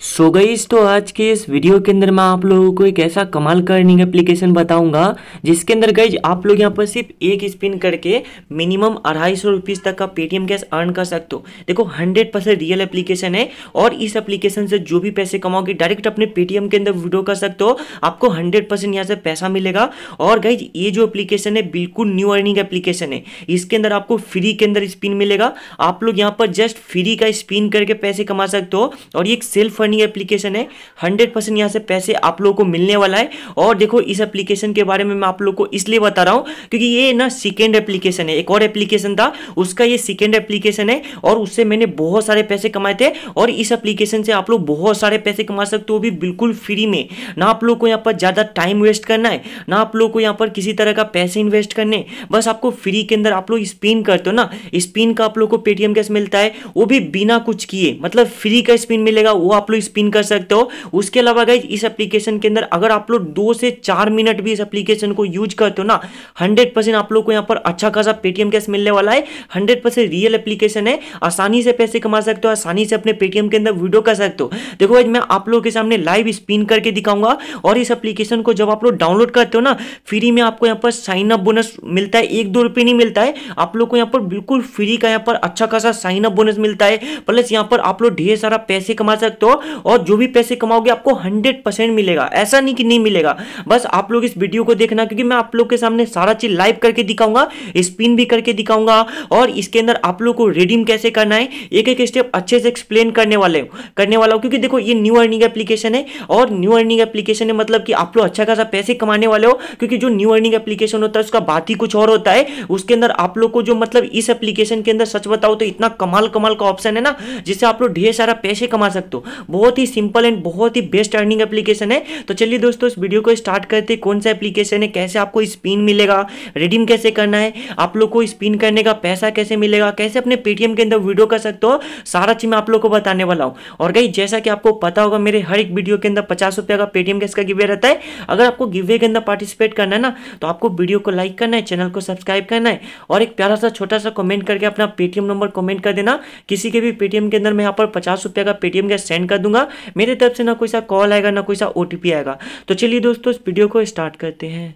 सो so गईस तो आज के इस वीडियो के अंदर मैं आप लोगों को एक ऐसा कमाल का अर्निंग एप्लीकेशन बताऊंगा जिसके अंदर गईज आप लोग यहाँ पर सिर्फ एक स्पिन करके मिनिमम अढ़ाई सौ रुपीज़ तक का पेटीएम कैश अर्न कर सकते हो देखो हंड्रेड परसेंट रियल एप्लीकेशन है और इस एप्लीकेशन से जो भी पैसे कमाओगे डायरेक्ट अपने पेटीएम के अंदर विड्रो कर सकते हो आपको हंड्रेड परसेंट यहाँ से पैसा मिलेगा और गईज ये जो एप्लीकेशन है बिल्कुल न्यू अर्निंग एप्लीकेशन है इसके अंदर आपको फ्री के अंदर स्पिन मिलेगा आप लोग यहाँ पर जस्ट फ्री का स्पिन करके पैसे कमा सकते हो और ये एक सेल्फ बनी एप्लीकेशन है हंड्रेड परसेंट यहाँ से पैसे आप लोगों को मिलने वाला है और देखो इस एप्लीकेशन के बारे में मैं आप लोग को इसलिए बता रहा हूँ क्योंकि ये ना सेकेंड एप्लीकेशन है एक और एप्लीकेशन था उसका ये सेकेंड एप्लीकेशन है और उससे मैंने बहुत सारे पैसे कमाए थे और इस एप्लीकेशन से आप लोग बहुत सारे पैसे कमा सकते हो भी बिल्कुल फ्री में ना आप लोग को यहाँ पर ज़्यादा टाइम वेस्ट करना है ना आप लोग को यहाँ पर किसी तरह का पैसे इन्वेस्ट करने बस आपको फ्री के अंदर आप लोग स्पिन करते हो ना स्पिन का आप लोग को पेटीएम कैसे मिलता है वो भी बिना कुछ किए मतलब फ्री का स्पिन मिलेगा वो आप लोग भी स्पिन कर सकते हो उसके अलावा गाइज इस एप्लीकेशन के अंदर अगर आप लोग दो से चार मिनट भी इस एप्लीकेशन को यूज करते हो ना हंड्रेड आप लोग को यहाँ पर अच्छा खासा पेटीएम कैश मिलने वाला है हंड्रेड रियल एप्लीकेशन है आसानी से पैसे कमा सकते हो आसानी से अपने पेटीएम के अंदर वीडियो कर सकते हो देखो भाई मैं आप लोगों के सामने लाइव स्पिन करके दिखाऊंगा और इस एप्लीकेशन को जब आप लोग डाउनलोड करते हो ना फ्री में आपको यहाँ पर साइन अप बोनस मिलता है एक दो रुपये नहीं मिलता है आप लोग को यहाँ पर बिल्कुल फ्री का यहाँ पर अच्छा खासा साइन अप बोनस मिलता है प्लस यहाँ पर आप लोग ढेर सारा पैसे कमा सकते हो और जो भी पैसे कमाओगे आपको हंड्रेड परसेंट मिलेगा ऐसा नहीं कि नहीं मिलेगा बस आप लोग इस वीडियो को देखना क्योंकि मैं आप लोग के सामने सारा चीज लाइव करके दिखाऊंगा स्पिन भी करके दिखाऊंगा और इसके अंदर आप लोग को रिडीम कैसे करना है एक एक स्टेप अच्छे से एक्सप्लेन करने वाले करने वाला हूँ क्योंकि देखो ये न्यू अर्निंग एप्लीकेशन है और न्यू अर्निंग एप्लीकेशन है मतलब कि आप लोग अच्छा खासा पैसे कमाने वाले हो क्योंकि जो न्यू अर्निंग एप्लीकेशन होता है उसका बात ही कुछ और होता है उसके अंदर आप लोग को जो मतलब इस एप्लीकेशन के अंदर सच बताओ तो इतना कमाल कमाल का ऑप्शन है ना जिससे आप लोग ढेर सारा पैसे कमा सकते हो बहुत ही सिंपल एंड बहुत ही बेस्ट अर्निंग एप्लीकेशन है तो चलिए दोस्तों इस वीडियो को स्टार्ट करते हैं कौन सा एप्लीकेशन है कैसे आपको स्पिन मिलेगा रिडीम कैसे करना है आप लोग को स्पिन करने का पैसा कैसे मिलेगा कैसे अपने पेटीएम के अंदर वीडियो कर सकते हो सारा चीज मैं आप लोग को बताने वाला हूँ और गई जैसा कि आपको पता होगा मेरे हर एक वीडियो के अंदर पचास रुपया का पेटीएम कैसे का गिवे रहता है अगर आपको गिवे के अंदर पार्टिसिपेट करना है ना तो आपको वीडियो को लाइक करना है चैनल को सब्सक्राइब करना है और एक प्यारा सा छोटा सा कमेंट करके अपना पेटीएम नंबर कमेंट कर देना किसी के भी पेटीएम के अंदर मैं यहाँ पर पचास रुपया का पेटीएम का सेंड कर दूँ दूंगा मेरे तरफ से ना कोई सा कॉल आएगा ना कोई सा ओ आएगा तो चलिए दोस्तों इस वीडियो को स्टार्ट करते हैं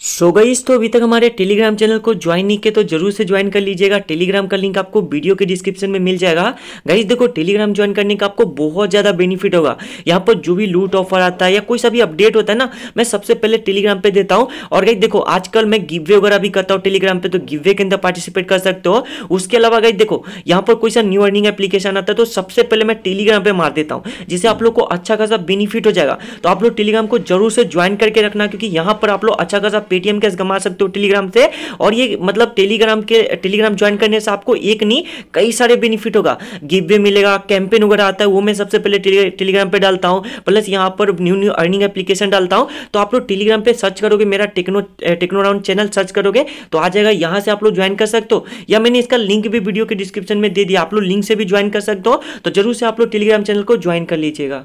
सो गई तो अभी तक हमारे टेलीग्राम चैनल को ज्वाइन नहीं किया तो जरूर से ज्वाइन कर लीजिएगा टेलीग्राम का लिंक आपको वीडियो के डिस्क्रिप्शन में मिल जाएगा गाइज देखो टेलीग्राम ज्वाइन करने का आपको बहुत ज़्यादा बेनिफिट होगा यहाँ पर जो भी लूट ऑफर आता है या कोई सा भी अपडेट होता है ना मैं सबसे पहले टेलीग्राम पे देता हूँ और गाइज देखो आजकल मैं गिवे वगैरह भी करता हूँ टेलीग्राम पे तो गिवे के अंदर पार्टिसिपेट कर सकते हो उसके अलावा गाइज देखो यहाँ पर कोई सा न्यू अर्निंग एप्लीकेशन आता है तो सबसे पहले मैं टेलीग्राम पर मार देता हूँ जिससे आप लोग को अच्छा खासा बेनिफिट हो जाएगा तो आप लोग टेलीग्राम को जरूर से ज्वाइन करके रखना क्योंकि यहाँ पर आप लोग अच्छा खासा आप पेटीएम कैश कमा सकते हो टेलीग्राम से और ये मतलब टेलीग्राम के टेलीग्राम ज्वाइन करने से आपको एक नहीं कई सारे बेनिफिट होगा गिवे मिलेगा कैंपेन वगैरह आता है वो मैं सबसे पहले टेलीग्राम पर डालता हूँ प्लस यहाँ पर न्यू न्यू अर्निंग एप्लीकेशन डालता हूँ तो आप लोग टेलीग्राम पर सर्च करोगे मेरा Techno Techno Round channel search करोगे तो आ जाएगा यहाँ से आप लोग ज्वाइन कर सकते हो या मैंने इसका लिंक भी वीडियो के डिस्क्रिप्शन में दे दिया आप लोग लिंक से भी ज्वाइन कर सकते हो तो जरूर से आप लोग टेलीग्राम चैनल को ज्वाइन कर लीजिएगा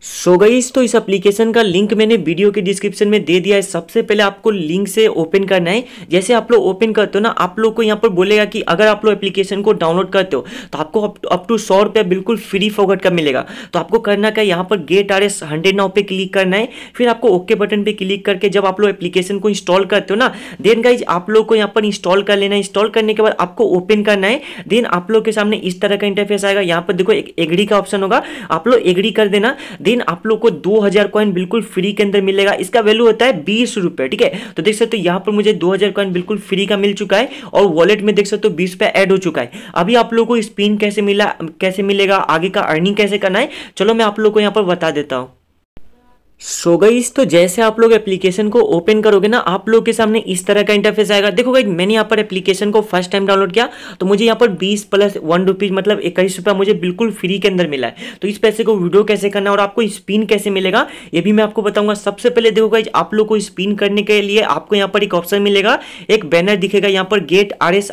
सो so गई तो इस एप्लीकेशन का लिंक मैंने वीडियो के डिस्क्रिप्शन में दे दिया है सबसे पहले आपको लिंक से ओपन करना है जैसे आप लोग ओपन करते हो ना आप लोग को यहाँ पर बोलेगा कि अगर आप लोग एप्लीकेशन को डाउनलोड करते हो तो आपको अप टू सौ रुपया बिल्कुल फ्री फॉगट का मिलेगा तो आपको करना क्या यहाँ पर get R S hundred now पे क्लिक करना है फिर आपको ओके बटन पर क्लिक करके जब आप लोग एप्लीकेशन को इंस्टॉल करते हो ना देन गाइज आप लोग को यहाँ पर इंस्टॉल कर लेना है इंस्टॉल करने के बाद आपको ओपन करना है देन आप लोग के सामने इस तरह का इंटरफेस आएगा यहाँ पर देखो एक एगड़ी का ऑप्शन होगा आप लोग एगड़ी कर देना दिन आप लोग को दो हजार कॉइन बिल्कुल फ्री के अंदर मिलेगा इसका वैल्यू होता है बीस रुपए ठीक है तो देख सकते हो यहाँ पर मुझे दो हजार कॉइन बिल्कुल फ्री का मिल चुका है और वॉलेट में देख सकते हो बीस रुपया एड हो चुका है अभी आप लोग को स्पिन कैसे मिला कैसे मिलेगा आगे का अर्निंग कैसे करना है चलो मैं आप लोग को यहाँ पर बता देता हूँ सो so गई तो जैसे आप लोग एप्लीकेशन को ओपन करोगे ना आप लोग के सामने इस तरह का इंटरफेस आएगा देखो गई मैंने यहाँ पर एप्लीकेशन को फर्स्ट टाइम डाउनलोड किया तो मुझे यहाँ पर बीस प्लस वन रुपीज मतलब इक्कीस रुपया मुझे बिल्कुल फ्री के अंदर मिला है तो इस पैसे को वीडियो कैसे करना और आपको स्पिन कैसे मिलेगा ये भी मैं आपको बताऊंगा सबसे पहले देखो गाइज आप लोग को स्पिन करने के लिए आपको यहाँ पर एक ऑप्शन मिलेगा एक बैनर दिखेगा यहाँ पर get R S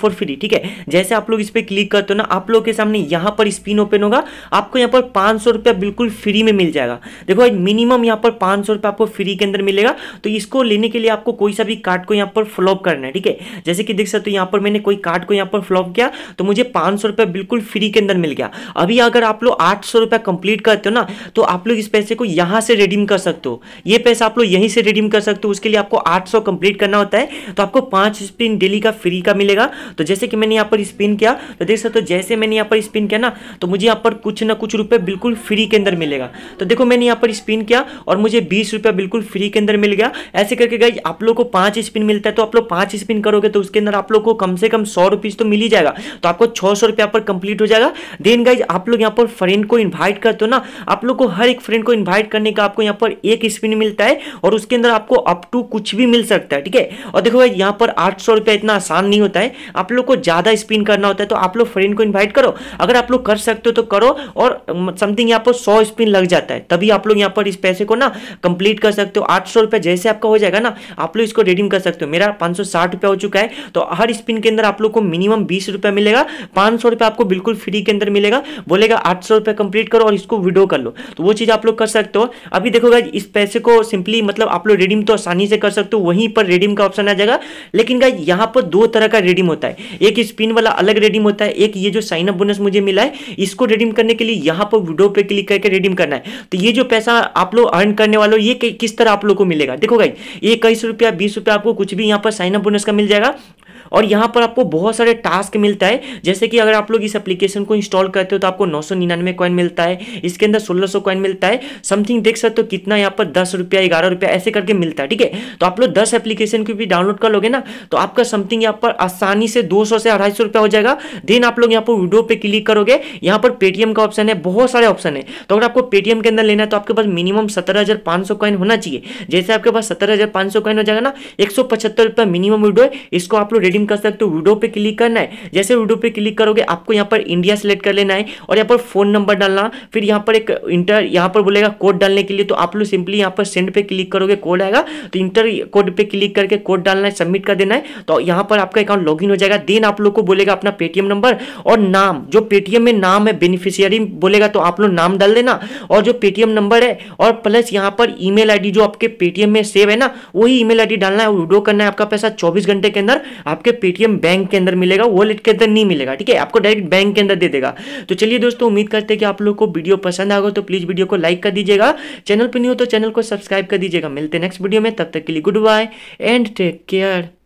for free ठीक है जैसे आप लोग इस पर क्लिक करते हो ना आप लोग के सामने यहाँ पर स्पिन ओपन होगा आपको यहाँ पर पाँच बिल्कुल फ्री में मिल जाएगा देखो गाइज मिनिमम यहाँ पर पांच सौ आपको फ्री के अंदर मिलेगा तो इसको लेने के लिए आपको कोई सा भी कार्ड को यहाँ पर फ्लॉप करना है ठीक है जैसे कि देख सकते हो यहाँ पर मैंने कोई कार्ड को यहाँ पर फ्लॉप किया तो मुझे पांच सौ रुपये बिल्कुल फ्री के अंदर मिल गया अभी अगर आप लोग आठ सौ रुपया कंप्लीट करते हो ना तो आप लोग इस पैसे को यहां से रिडीम कर सकते हो ये पैसा आप लोग यहीं से रिडीम कर सकते हो उसके लिए आपको आठ सौ कंप्लीट करना होता है तो आपको पांच स्पिन डेली का फ्री का मिलेगा तो जैसे कि मैंने यहाँ पर स्पिन किया तो देख सकते हो जैसे मैंने यहाँ पर स्पिन किया ना तो मुझे यहाँ पर कुछ ना कुछ रुपये बिल्कुल फ्री के अंदर मिलेगा तो देखो मैंने यहाँ पर बार स्पिन किया और मुझे बीस रुपया बिल्कुल फ्री के अंदर मिल गया ऐसे करके गई आप लोग को पांच स्पिन मिलता है तो आप लोग पांच स्पिन करोगे तो उसके अंदर आप लोग को कम से कम सौ रुपीज तो मिल ही जाएगा तो आपको छह सौ रुपया पर कंप्लीट हो जाएगा देन गाइज आप लोग यहाँ पर फ्रेंड को इन्वाइट करते हो ना आप लोग को हर एक फ्रेंड को इन्वाइट करने का आपको यहाँ पर एक स्पिन मिलता है और उसके अंदर आपको अप टू कुछ भी मिल सकता है ठीक है और देखो भाई यहाँ पर आठ सौ रुपया इतना आसान नहीं होता है आप लोग को ज़्यादा स्पिन करना होता है तो आप लोग फ्रेंड को इन्वाइट करो अगर आप लोग कर सकते हो तो करो और समथिंग यहाँ पर सौ स्पिन लग जाता है तभी आप लोग यहाँ पर इस पैसे को ना कंप्लीट कर सकते हो आठ सौ जैसे आपका हो जाएगा ना आप लोग इसको रिडीम कर सकते हो मेरा पाँच हो चुका है तो हर स्पिन के अंदर आप लोग को मिनिमम बीस मिलेगा पाँच आपको बिल्कुल फ्री के अंदर मिलेगा बोलेगा आठ सौ कंप्लीट करो और इसको विडो कर लो तो वो चीज़ आप लोग कर सकते हो अभी देखोगे इस पैसे को सिंपली मतलब आप लोग रिडीम तो आसानी से कर सकते हो वहीं पर रिडीम का ऑप्शन आ जाएगा लेकिन गाइज यहाँ पर दो तरह का रिडीम होता है एक स्पिन वाला अलग रिडीम होता है एक ये जो साइन अप बोनस मुझे मिला है इसको रिडीम करने के लिए यहाँ पर विडो पे क्लिक करके रिडीम करना है तो ये जो पैसा पैसा आप लोग अर्न करने वाले ये किस तरह आप लोग को मिलेगा देखो भाई इक्कीस रुपया बीस रुपया आपको कुछ भी यहाँ पर साइनअप बोनस का मिल जाएगा और यहाँ पर आपको बहुत सारे टास्क मिलता है जैसे कि अगर आप लोग इस एप्लीकेशन को इंस्टॉल करते हो तो आपको नौ सौ निन्यानवे कॉइन मिलता है इसके अंदर सोलह सौ कॉइन मिलता है समथिंग देख सकते हो कितना यहाँ पर दस रुपया ग्यारह रुपया ऐसे करके मिलता है ठीक है तो आप लोग दस एप्लीकेशन को भी डाउनलोड कर लोगे ना तो आपका समथिंग यहाँ पर आसानी से दो सौ से अढ़ाई सौ रुपया हो जाएगा देन आप लोग यहाँ पर वीडियो पे क्लिक करोगे यहाँ पर पेटीएम का ऑप्शन है बहुत सारे ऑप्शन है तो अगर आपको पेटीएम के अंदर लेना है तो आपके पास मिनिमम सत्रह हजार सौ कॉइन होना चाहिए जैसे आपके पास सत्रह हजार सौ कॉइन हो जाएगा ना एक सौ पचहत्तर रुपया मिनिमम वीडियो है इसको आप लोग रेडी इन कर सकते हो वीडियो पे क्लिक करना है जैसे वीडियो पे क्लिक करोगे आपको यहाँ पर इंडिया सेलेक्ट कर लेना है और यहाँ पर फोन नंबर डालना फिर यहाँ पर एक इंटर यहाँ पर बोलेगा कोड डालने के लिए तो आप लोग सिंपली यहाँ पर सेंड पे क्लिक करोगे कोड आएगा तो इंटर कोड पे क्लिक करके कोड डालना है सबमिट कर देना है तो यहाँ पर आपका अकाउंट लॉग हो जाएगा देन आप लोग को बोलेगा अपना पेटीएम नंबर और नाम जो पेटीएम में नाम है बेनिफिशियरी बोलेगा तो आप लोग नाम डाल देना और जो पेटीएम नंबर है और प्लस यहाँ पर ई मेल जो आपके पेटीएम में सेव है ना वही ई मेल डालना है वीडियो करना है आपका पैसा चौबीस घंटे के अंदर आप आपके पेटीएम बैंक के अंदर मिलेगा वॉलेट के अंदर नहीं मिलेगा ठीक है आपको डायरेक्ट बैंक के अंदर दे देगा तो चलिए दोस्तों उम्मीद करते हैं कि आप लोग को वीडियो पसंद आएगा तो प्लीज़ वीडियो को लाइक कर दीजिएगा चैनल पर नहीं हो तो चैनल को सब्सक्राइब कर दीजिएगा मिलते हैं नेक्स्ट वीडियो में तब तक के लिए goodbye and take care